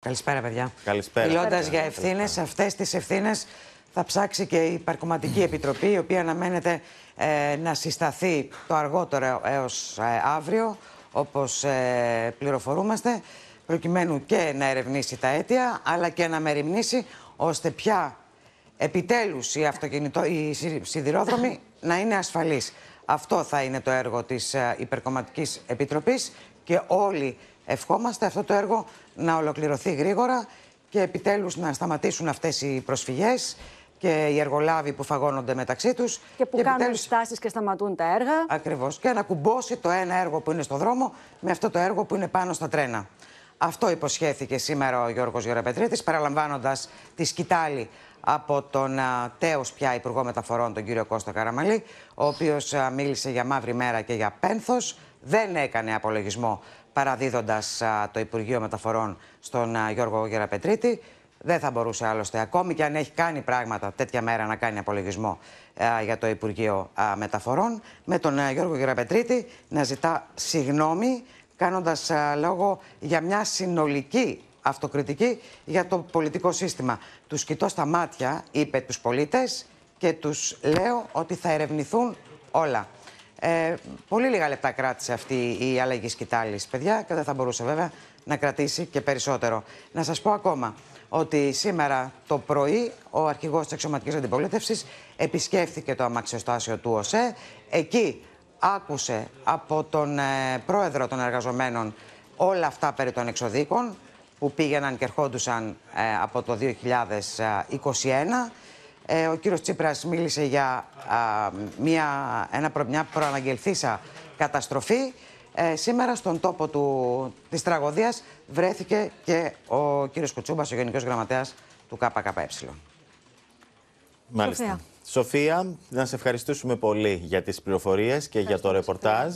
Καλησπέρα, παιδιά. Καλησπέρα. Μιλώντας για ευθύνες, αυτές τις ευθύνες θα ψάξει και η υπερκομματική Επιτροπή, η οποία αναμένεται ε, να συσταθεί το αργότερο έως ε, αύριο, όπως ε, πληροφορούμαστε, προκειμένου και να ερευνήσει τα αίτια, αλλά και να μεριμνήσει ώστε πια επιτέλους οι, αυτοκινητο... οι σιδηρόδρομοι να είναι ασφαλεί. Αυτό θα είναι το έργο της Υπερκομματικής Επιτροπής και όλοι Ευχόμαστε αυτό το έργο να ολοκληρωθεί γρήγορα και επιτέλους να σταματήσουν αυτές οι προσφυγές και οι εργολάβοι που φαγώνονται μεταξύ τους. Και που και κάνουν επιτέλους... στάσεις και σταματούν τα έργα. Ακριβώς. Και να κουμπώσει το ένα έργο που είναι στο δρόμο με αυτό το έργο που είναι πάνω στα τρένα. Αυτό υποσχέθηκε σήμερα ο Γιώργος Γεωραπετρίτης, παραλαμβάνοντας τη σκητάλη από τον τέος πια Υπουργό Μεταφορών, τον κύριο Κώστα Καραμαλή, ο οποίος μίλησε για μαύρη μέρα και για πένθος. Δεν έκανε απολογισμό παραδίδοντας το Υπουργείο Μεταφορών στον Γιώργο Γεραπετρίτη. Δεν θα μπορούσε άλλωστε, ακόμη και αν έχει κάνει πράγματα τέτοια μέρα, να κάνει απολογισμό για το Υπουργείο Μεταφορών, με τον Γιώργο Γεραπετρίτη να ζητά συγνώμη, κάνοντας λόγο για μια συνολική αυτοκριτική για το πολιτικό σύστημα. Τους κοιτώ στα μάτια, είπε τους πολίτες, και τους λέω ότι θα ερευνηθούν όλα. Ε, πολύ λίγα λεπτά κράτησε αυτή η αλλαγή σκητάλης, παιδιά, και δεν θα μπορούσε βέβαια να κρατήσει και περισσότερο. Να σας πω ακόμα ότι σήμερα το πρωί ο αρχηγός της εξωματικής αντιπολίτευσης επισκέφθηκε το αμαξιοστάσιο του ΟΣΕ. Εκεί άκουσε από τον ε, πρόεδρο των εργαζομένων όλα αυτά περί των εξοδίκων που πήγαιναν και ερχόντουσαν ε, από το 2021. Ε, ο κύριος Τσίπρας μίλησε για μια, ένα, μια προαναγγελθήσα καταστροφή. Ε, σήμερα στον τόπο του, της τραγωδίας βρέθηκε και ο κύριος Κουτσούμπας, ο Γενικός Γραμματέας του ΚΚΕ. Μάλιστα. Σοφία, να σε ευχαριστήσουμε πολύ για τις πληροφορίες και για το ρεπορτάζ.